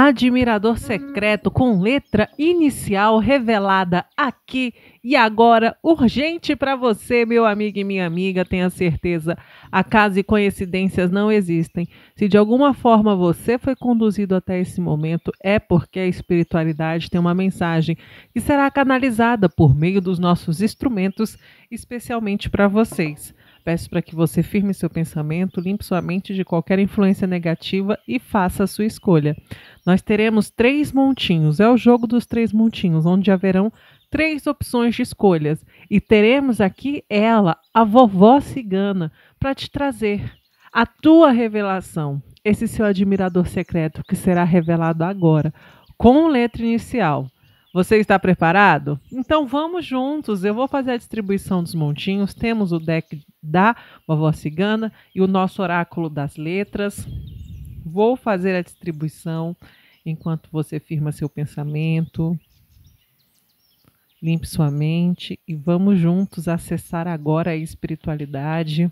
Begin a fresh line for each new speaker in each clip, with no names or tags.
Admirador Secreto com letra inicial revelada aqui e agora, urgente para você, meu amigo e minha amiga, tenha certeza, acaso e coincidências não existem. Se de alguma forma você foi conduzido até esse momento, é porque a espiritualidade tem uma mensagem que será canalizada por meio dos nossos instrumentos, especialmente para vocês peço para que você firme seu pensamento, limpe sua mente de qualquer influência negativa e faça a sua escolha. Nós teremos três montinhos, é o jogo dos três montinhos, onde haverão três opções de escolhas. E teremos aqui ela, a vovó cigana, para te trazer a tua revelação, esse seu admirador secreto que será revelado agora, com letra inicial. Você está preparado? Então vamos juntos. Eu vou fazer a distribuição dos montinhos. Temos o deck da vovó cigana e o nosso oráculo das letras. Vou fazer a distribuição enquanto você firma seu pensamento. Limpe sua mente e vamos juntos acessar agora a espiritualidade.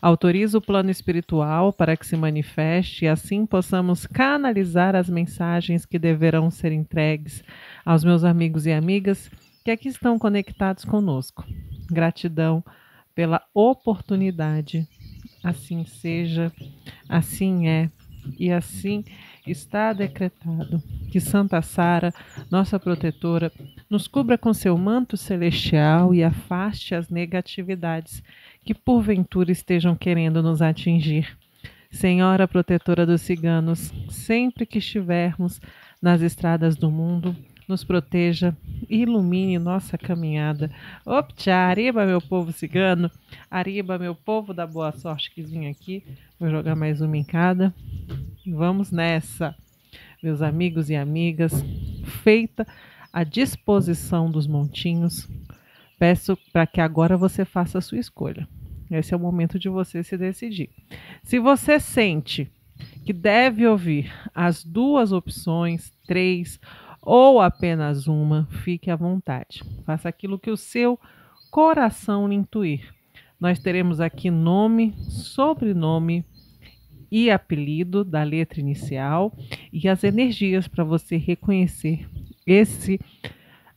Autoriza o plano espiritual para que se manifeste e assim possamos canalizar as mensagens que deverão ser entregues aos meus amigos e amigas que aqui estão conectados conosco. Gratidão pela oportunidade. Assim seja, assim é e assim está decretado. Que Santa Sara, nossa protetora, nos cubra com seu manto celestial e afaste as negatividades que porventura estejam querendo nos atingir. Senhora protetora dos ciganos, sempre que estivermos nas estradas do mundo, nos proteja e ilumine nossa caminhada. Optcha, arriba, meu povo cigano, arriba, meu povo da boa sorte que vim aqui. Vou jogar mais uma em cada. Vamos nessa, meus amigos e amigas. Feita a disposição dos montinhos, Peço para que agora você faça a sua escolha. Esse é o momento de você se decidir. Se você sente que deve ouvir as duas opções, três ou apenas uma, fique à vontade. Faça aquilo que o seu coração intuir. Nós teremos aqui nome, sobrenome e apelido da letra inicial e as energias para você reconhecer esse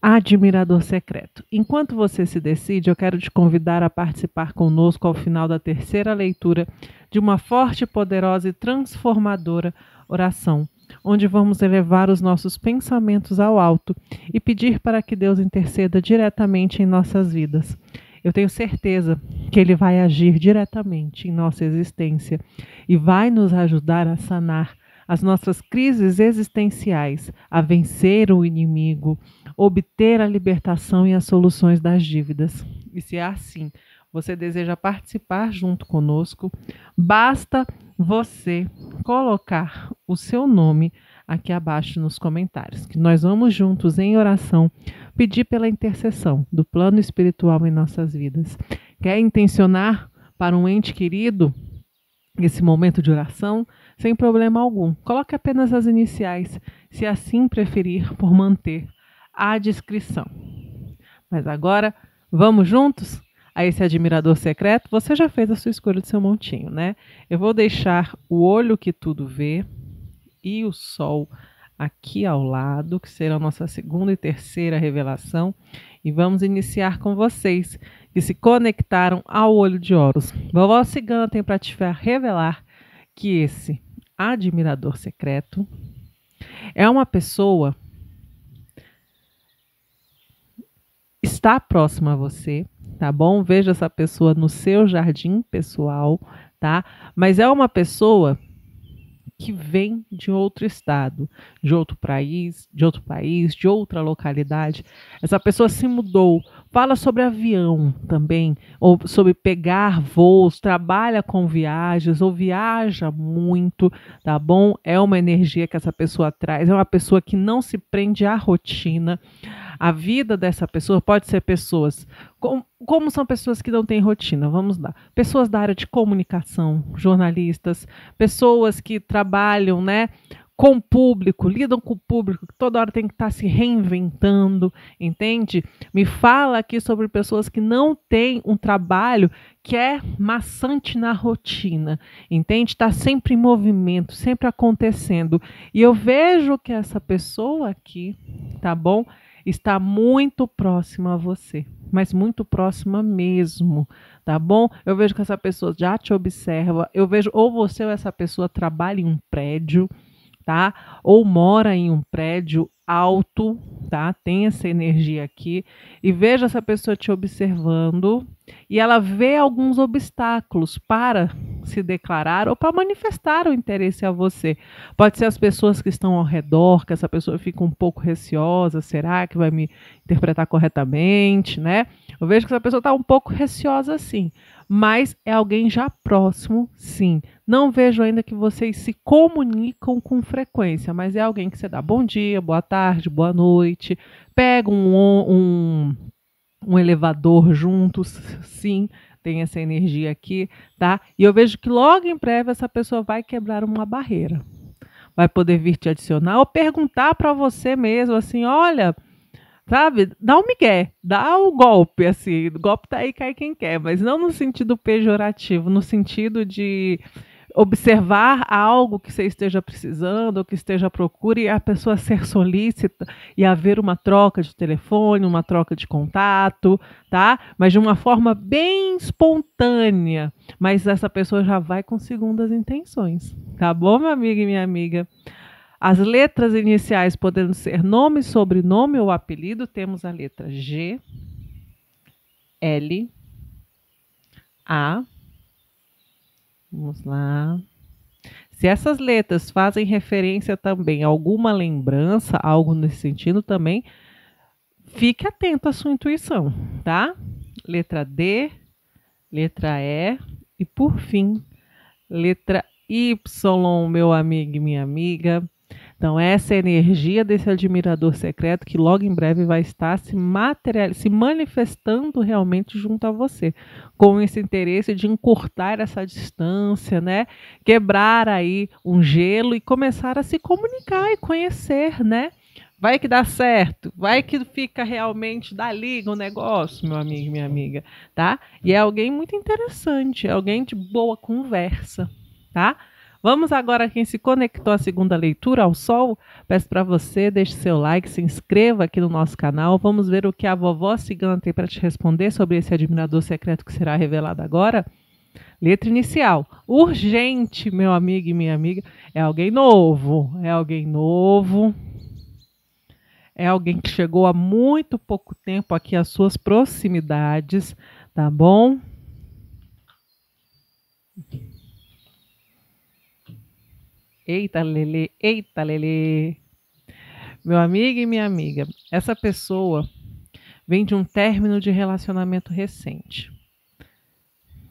Admirador Secreto. Enquanto você se decide, eu quero te convidar a participar conosco ao final da terceira leitura de uma forte, poderosa e transformadora oração, onde vamos elevar os nossos pensamentos ao alto e pedir para que Deus interceda diretamente em nossas vidas. Eu tenho certeza que Ele vai agir diretamente em nossa existência e vai nos ajudar a sanar as nossas crises existenciais, a vencer o inimigo, obter a libertação e as soluções das dívidas. E se é assim, você deseja participar junto conosco, basta você colocar o seu nome aqui abaixo nos comentários, que nós vamos juntos em oração pedir pela intercessão do plano espiritual em nossas vidas. Quer intencionar para um ente querido esse momento de oração? Sem problema algum. Coloque apenas as iniciais, se assim preferir, por manter à descrição. Mas agora, vamos juntos a esse admirador secreto? Você já fez a sua escolha do seu montinho, né? Eu vou deixar o olho que tudo vê e o sol aqui ao lado, que será nossa segunda e terceira revelação, e vamos iniciar com vocês que se conectaram ao olho de Horus. Vovó Cigana tem para te revelar que esse admirador secreto é uma pessoa está próximo a você, tá bom? Veja essa pessoa no seu jardim pessoal, tá? Mas é uma pessoa que vem de outro estado, de outro país, de outro país, de outra localidade. Essa pessoa se mudou. Fala sobre avião também, ou sobre pegar voos, trabalha com viagens ou viaja muito, tá bom? É uma energia que essa pessoa traz, é uma pessoa que não se prende à rotina. A vida dessa pessoa pode ser pessoas. como como são pessoas que não têm rotina? Vamos lá. Pessoas da área de comunicação, jornalistas, pessoas que trabalham, né? com o público, lidam com o público, que toda hora tem que estar se reinventando, entende? Me fala aqui sobre pessoas que não têm um trabalho que é maçante na rotina, entende? Está sempre em movimento, sempre acontecendo. E eu vejo que essa pessoa aqui, tá bom? está muito próxima a você, mas muito próxima mesmo, tá bom? Eu vejo que essa pessoa já te observa, eu vejo ou você ou essa pessoa trabalha em um prédio, tá? Ou mora em um prédio alto, tá? Tem essa energia aqui e veja essa pessoa te observando, e ela vê alguns obstáculos para se declarar ou para manifestar o interesse a você. Pode ser as pessoas que estão ao redor, que essa pessoa fica um pouco receosa, será que vai me interpretar corretamente, né? Eu vejo que essa pessoa está um pouco receosa, sim, mas é alguém já próximo, sim. Não vejo ainda que vocês se comunicam com frequência, mas é alguém que você dá bom dia, boa tarde, boa noite, pega um, um um elevador juntos, sim, tem essa energia aqui, tá? E eu vejo que logo em breve essa pessoa vai quebrar uma barreira. Vai poder vir te adicionar ou perguntar para você mesmo assim, olha, sabe? Dá o um migué, dá o um golpe, assim. O golpe tá aí, cai quem quer, mas não no sentido pejorativo, no sentido de observar algo que você esteja precisando ou que esteja à procura e a pessoa ser solícita e haver uma troca de telefone, uma troca de contato, tá? Mas de uma forma bem espontânea, mas essa pessoa já vai com segundas intenções, tá bom, meu amigo e minha amiga? As letras iniciais podendo ser nome, sobrenome ou apelido, temos a letra G, L, A, Vamos lá. Se essas letras fazem referência também a alguma lembrança, algo nesse sentido também, fique atento à sua intuição, tá? Letra D, letra E e por fim, letra Y, meu amigo e minha amiga. Então, essa energia desse admirador secreto que logo em breve vai estar se, material, se manifestando realmente junto a você, com esse interesse de encurtar essa distância, né? Quebrar aí um gelo e começar a se comunicar e conhecer, né? Vai que dá certo, vai que fica realmente da liga o negócio, meu amigo e minha amiga, tá? E é alguém muito interessante, é alguém de boa conversa, tá? Vamos agora quem se conectou à segunda leitura ao sol. Peço para você, deixe seu like, se inscreva aqui no nosso canal. Vamos ver o que a vovó cigana tem para te responder sobre esse admirador secreto que será revelado agora. Letra inicial. Urgente, meu amigo e minha amiga. É alguém novo. É alguém novo. É alguém que chegou há muito pouco tempo aqui às suas proximidades, tá bom? Eita, Lele, eita, Lele. Meu amigo e minha amiga, essa pessoa vem de um término de relacionamento recente.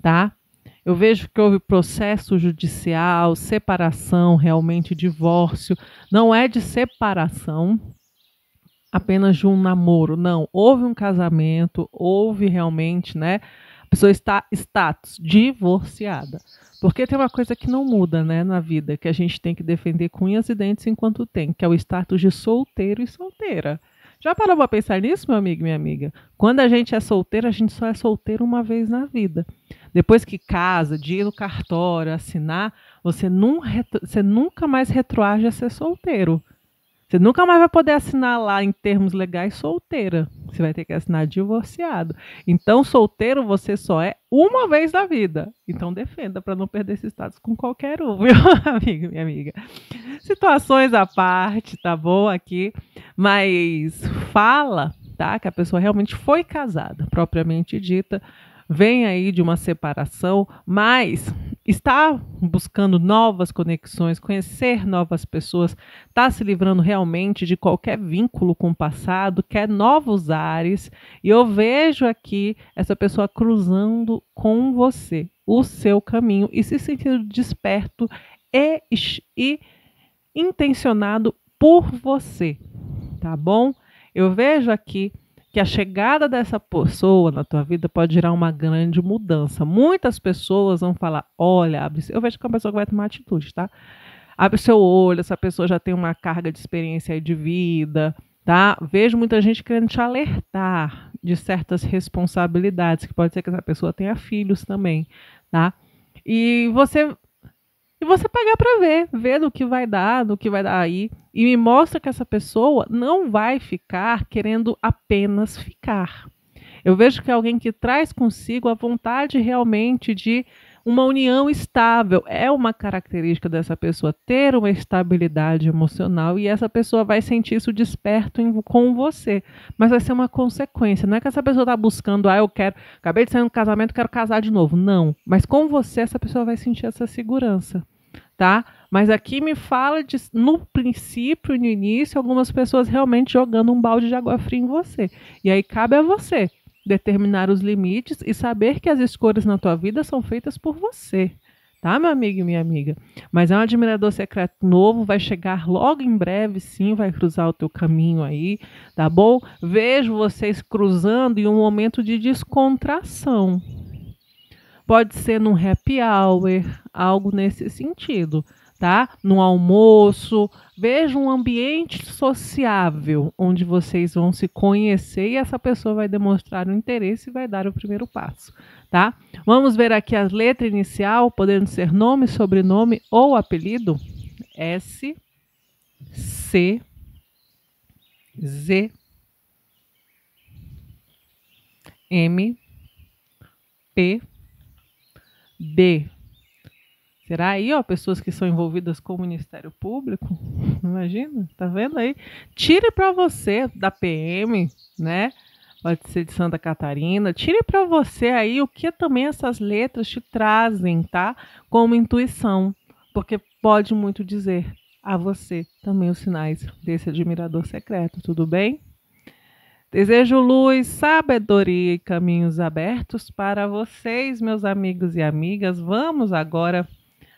Tá? Eu vejo que houve processo judicial, separação, realmente divórcio. Não é de separação apenas de um namoro, não. Houve um casamento, houve realmente, né? pessoa está status divorciada. Porque tem uma coisa que não muda, né, na vida, que a gente tem que defender com unhas e dentes enquanto tem, que é o status de solteiro e solteira. Já parou para pensar nisso, meu amigo e minha amiga? Quando a gente é solteiro, a gente só é solteiro uma vez na vida. Depois que casa, de ir no cartório, assinar, você, você nunca mais retroage a ser solteiro. Você nunca mais vai poder assinar lá em termos legais solteira. Você vai ter que assinar divorciado. Então, solteiro você só é uma vez na vida. Então, defenda para não perder esse status com qualquer um, meu amigo, minha amiga. Situações à parte, tá bom aqui, mas fala, tá? Que a pessoa realmente foi casada, propriamente dita. Vem aí de uma separação, mas está buscando novas conexões, conhecer novas pessoas, está se livrando realmente de qualquer vínculo com o passado, quer novos ares. E eu vejo aqui essa pessoa cruzando com você o seu caminho e se sentindo desperto e, e intencionado por você, tá bom? Eu vejo aqui que a chegada dessa pessoa na tua vida pode gerar uma grande mudança. Muitas pessoas vão falar: olha, eu vejo que é uma pessoa que vai tomar atitude, tá? Abre seu olho, essa pessoa já tem uma carga de experiência aí de vida, tá? Vejo muita gente querendo te alertar de certas responsabilidades, que pode ser que essa pessoa tenha filhos também, tá? E você e você pagar para ver, ver no que vai dar, no que vai dar aí, e me mostra que essa pessoa não vai ficar querendo apenas ficar. Eu vejo que é alguém que traz consigo a vontade realmente de uma união estável é uma característica dessa pessoa ter uma estabilidade emocional e essa pessoa vai sentir isso desperto em, com você. Mas vai ser uma consequência. Não é que essa pessoa está buscando, ah, eu quero, acabei de sair do casamento, quero casar de novo. Não. Mas com você, essa pessoa vai sentir essa segurança tá? Mas aqui me fala de, no princípio, no início, algumas pessoas realmente jogando um balde de água fria em você. E aí cabe a você determinar os limites e saber que as escolhas na tua vida são feitas por você. Tá, meu amigo e minha amiga? Mas é um admirador secreto novo, vai chegar logo em breve, sim, vai cruzar o teu caminho aí, tá bom? Vejo vocês cruzando em um momento de descontração. Pode ser num happy hour, algo nesse sentido tá? No almoço, veja um ambiente sociável onde vocês vão se conhecer e essa pessoa vai demonstrar o interesse e vai dar o primeiro passo, tá? Vamos ver aqui as letras inicial, podendo ser nome, sobrenome ou apelido. S C Z M P B Será aí, ó, pessoas que são envolvidas com o Ministério Público? Imagina, tá vendo aí? Tire para você da PM, né? Pode ser de Santa Catarina. Tire para você aí o que também essas letras te trazem, tá? Como intuição, porque pode muito dizer a você também os sinais desse admirador secreto, tudo bem? Desejo luz, sabedoria e caminhos abertos para vocês, meus amigos e amigas. Vamos agora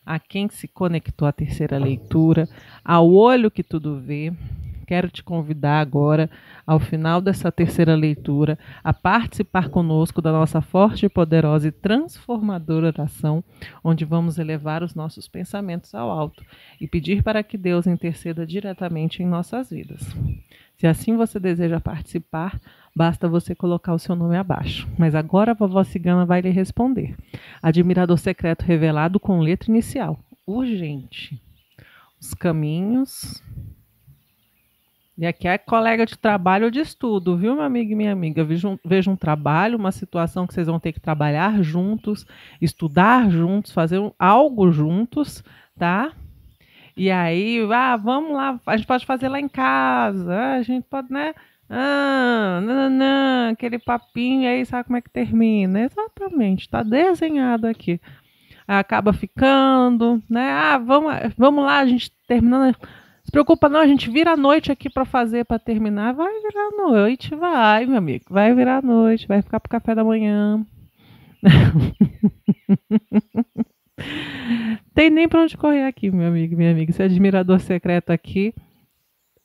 a quem se conectou à terceira leitura, ao olho que tudo vê. Quero te convidar agora, ao final dessa terceira leitura, a participar conosco da nossa forte, poderosa e transformadora oração, onde vamos elevar os nossos pensamentos ao alto e pedir para que Deus interceda diretamente em nossas vidas. Se assim você deseja participar, Basta você colocar o seu nome abaixo. Mas agora a vovó cigana vai lhe responder. Admirador secreto revelado com letra inicial. Urgente. Os caminhos. E aqui é colega de trabalho ou de estudo, viu, meu amigo e minha amiga? Vejo um, vejo um trabalho, uma situação que vocês vão ter que trabalhar juntos, estudar juntos, fazer algo juntos, tá? E aí, ah, vamos lá, a gente pode fazer lá em casa, a gente pode, né? Ah, não, não, aquele papinho aí, sabe como é que termina? Exatamente, está desenhado aqui. Acaba ficando, né? Ah, vamos, vamos lá, a gente terminando. Se preocupa não, a gente vira a noite aqui para fazer, para terminar. Vai virar a noite, vai, meu amigo, vai virar a noite, vai ficar pro café da manhã. Tem nem para onde correr aqui, meu amigo, minha amiga. Esse admirador secreto aqui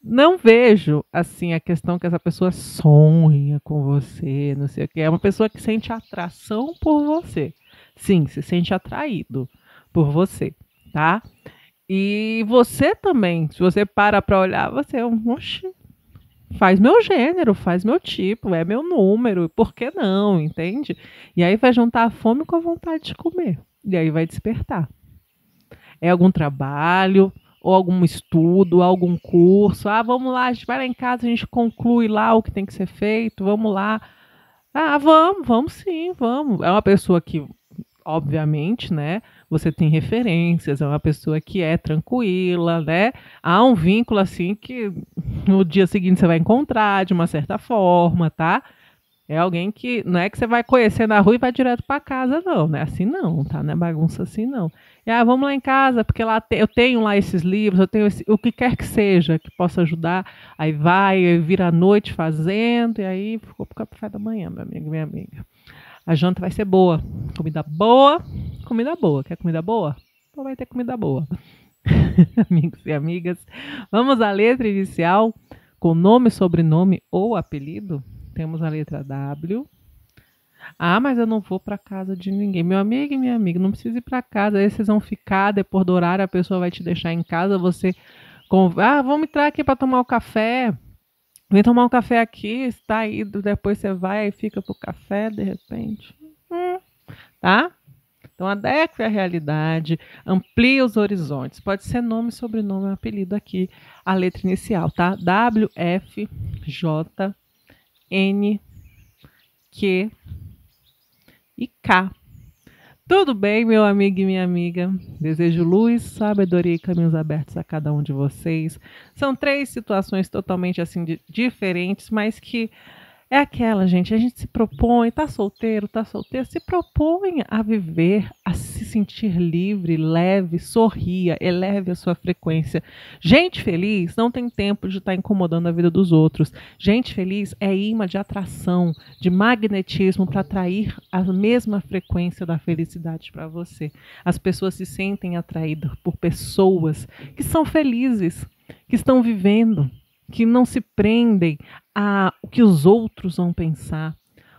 não vejo assim a questão que essa pessoa sonha com você, não sei o que. É uma pessoa que sente atração por você. Sim, se sente atraído por você, tá? E você também, se você para para olhar, você é um oxi, faz meu gênero, faz meu tipo, é meu número, por que não, entende? E aí vai juntar a fome com a vontade de comer. E aí vai despertar. É algum trabalho, ou algum estudo, algum curso. Ah, vamos lá, a gente vai lá em casa, a gente conclui lá o que tem que ser feito, vamos lá. Ah, vamos, vamos sim, vamos. É uma pessoa que, obviamente, né, você tem referências, é uma pessoa que é tranquila, né? Há um vínculo assim que no dia seguinte você vai encontrar de uma certa forma, tá? É alguém que não é que você vai conhecer na rua e vai direto para casa, não, né? Assim não, tá? Não é bagunça assim não. E, ah, vamos lá em casa, porque lá te, eu tenho lá esses livros, eu tenho esse, o que quer que seja que possa ajudar. Aí vai, vira a noite fazendo, e aí ficou pro café da manhã, meu amigo, minha amiga. A janta vai ser boa. Comida boa, comida boa. Quer comida boa? Então vai ter comida boa. Amigos e amigas, vamos à letra inicial com nome, sobrenome ou apelido? Temos a letra W. Ah, mas eu não vou para casa de ninguém. Meu amigo e minha amiga, não precisa ir para casa. Aí vocês vão ficar depois do horário, a pessoa vai te deixar em casa. Você. Ah, vamos entrar aqui para tomar o um café. Vem tomar um café aqui, está aí. Depois você vai e fica pro café, de repente. Hum, tá? Então, adeque a realidade, amplie os horizontes. Pode ser nome, sobrenome, apelido aqui, a letra inicial, tá? W, F, J, N, Q e K. Tudo bem, meu amigo e minha amiga? Desejo luz, sabedoria e caminhos abertos a cada um de vocês. São três situações totalmente assim diferentes, mas que é aquela, gente, a gente se propõe, tá solteiro, tá solteiro, se propõe a viver, a se sentir livre, leve, sorria, eleve a sua frequência. Gente feliz não tem tempo de estar tá incomodando a vida dos outros. Gente feliz é imã de atração, de magnetismo para atrair a mesma frequência da felicidade para você. As pessoas se sentem atraídas por pessoas que são felizes, que estão vivendo que não se prendem a o que os outros vão pensar.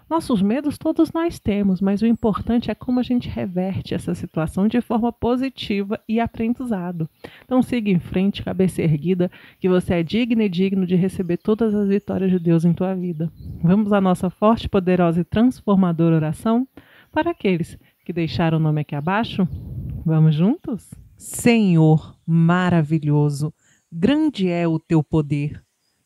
Nossos medos todos nós temos, mas o importante é como a gente reverte essa situação de forma positiva e aprendizado. Então siga em frente, cabeça erguida, que você é digno e digno de receber todas as vitórias de Deus em tua vida. Vamos à nossa forte, poderosa e transformadora oração para aqueles que deixaram o nome aqui abaixo? Vamos juntos? Senhor maravilhoso, grande é o teu poder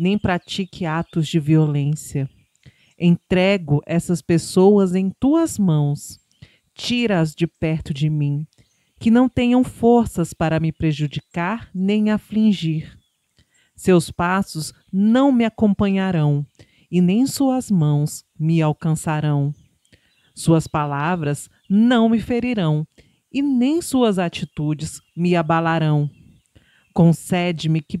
nem pratique atos de violência. Entrego essas pessoas em tuas mãos. Tira-as de perto de mim, que não tenham forças para me prejudicar nem afligir. Seus passos não me acompanharão, e nem suas mãos me alcançarão. Suas palavras não me ferirão, e nem suas atitudes me abalarão. Concede-me que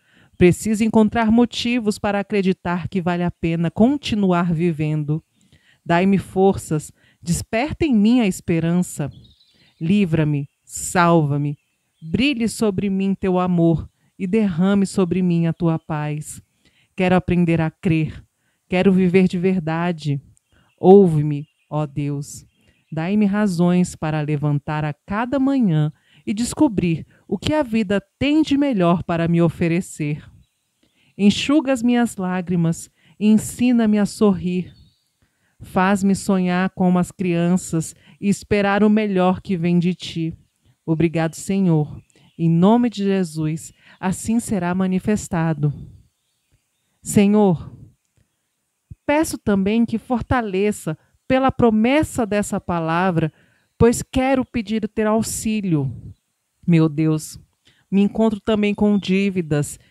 Precisa encontrar motivos para acreditar que vale a pena continuar vivendo. Dai-me forças, desperta em mim a esperança. Livra-me, salva-me. Brilhe sobre mim teu amor e derrame sobre mim a tua paz. Quero aprender a crer, quero viver de verdade. Ouve-me, ó Deus. Dai-me razões para levantar a cada manhã e descobrir o que a vida tem de melhor para me oferecer. Enxuga as minhas lágrimas, ensina-me a sorrir. Faz-me sonhar como as crianças e esperar o melhor que vem de ti. Obrigado, Senhor. Em nome de Jesus, assim será manifestado. Senhor, peço também que fortaleça pela promessa dessa palavra, pois quero pedir ter auxílio. Meu Deus, me encontro também com dívidas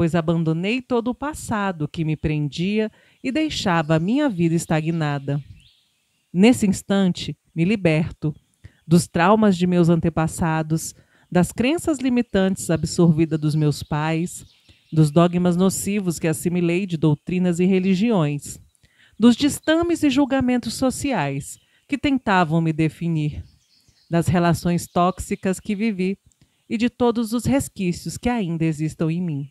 pois abandonei todo o passado que me prendia e deixava a minha vida estagnada. Nesse instante, me liberto dos traumas de meus antepassados, das crenças limitantes absorvidas dos meus pais, dos dogmas nocivos que assimilei de doutrinas e religiões, dos distames e julgamentos sociais que tentavam me definir, das relações tóxicas que vivi e de todos os resquícios que ainda existam em mim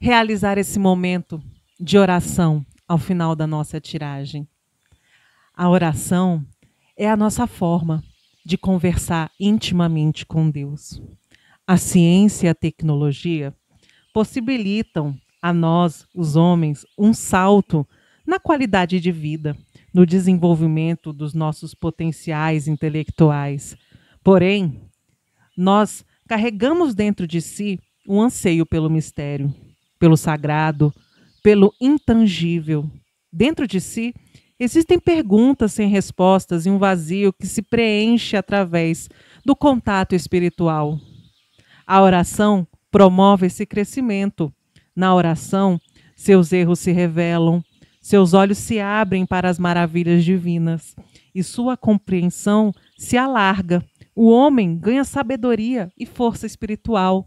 realizar esse momento de oração ao final da nossa tiragem. A oração é a nossa forma de conversar intimamente com Deus. A ciência e a tecnologia possibilitam a nós, os homens, um salto na qualidade de vida, no desenvolvimento dos nossos potenciais intelectuais. Porém, nós carregamos dentro de si um anseio pelo mistério pelo sagrado, pelo intangível. Dentro de si, existem perguntas sem respostas e um vazio que se preenche através do contato espiritual. A oração promove esse crescimento. Na oração, seus erros se revelam, seus olhos se abrem para as maravilhas divinas e sua compreensão se alarga. O homem ganha sabedoria e força espiritual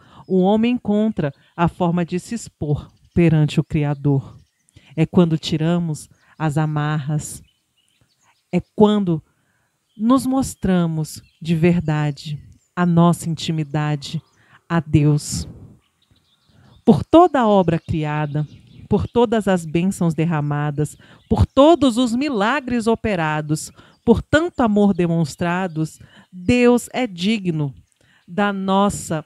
o homem encontra a forma de se expor perante o Criador. É quando tiramos as amarras, é quando nos mostramos de verdade a nossa intimidade a Deus. Por toda a obra criada, por todas as bênçãos derramadas, por todos os milagres operados, por tanto amor demonstrados, Deus é digno da nossa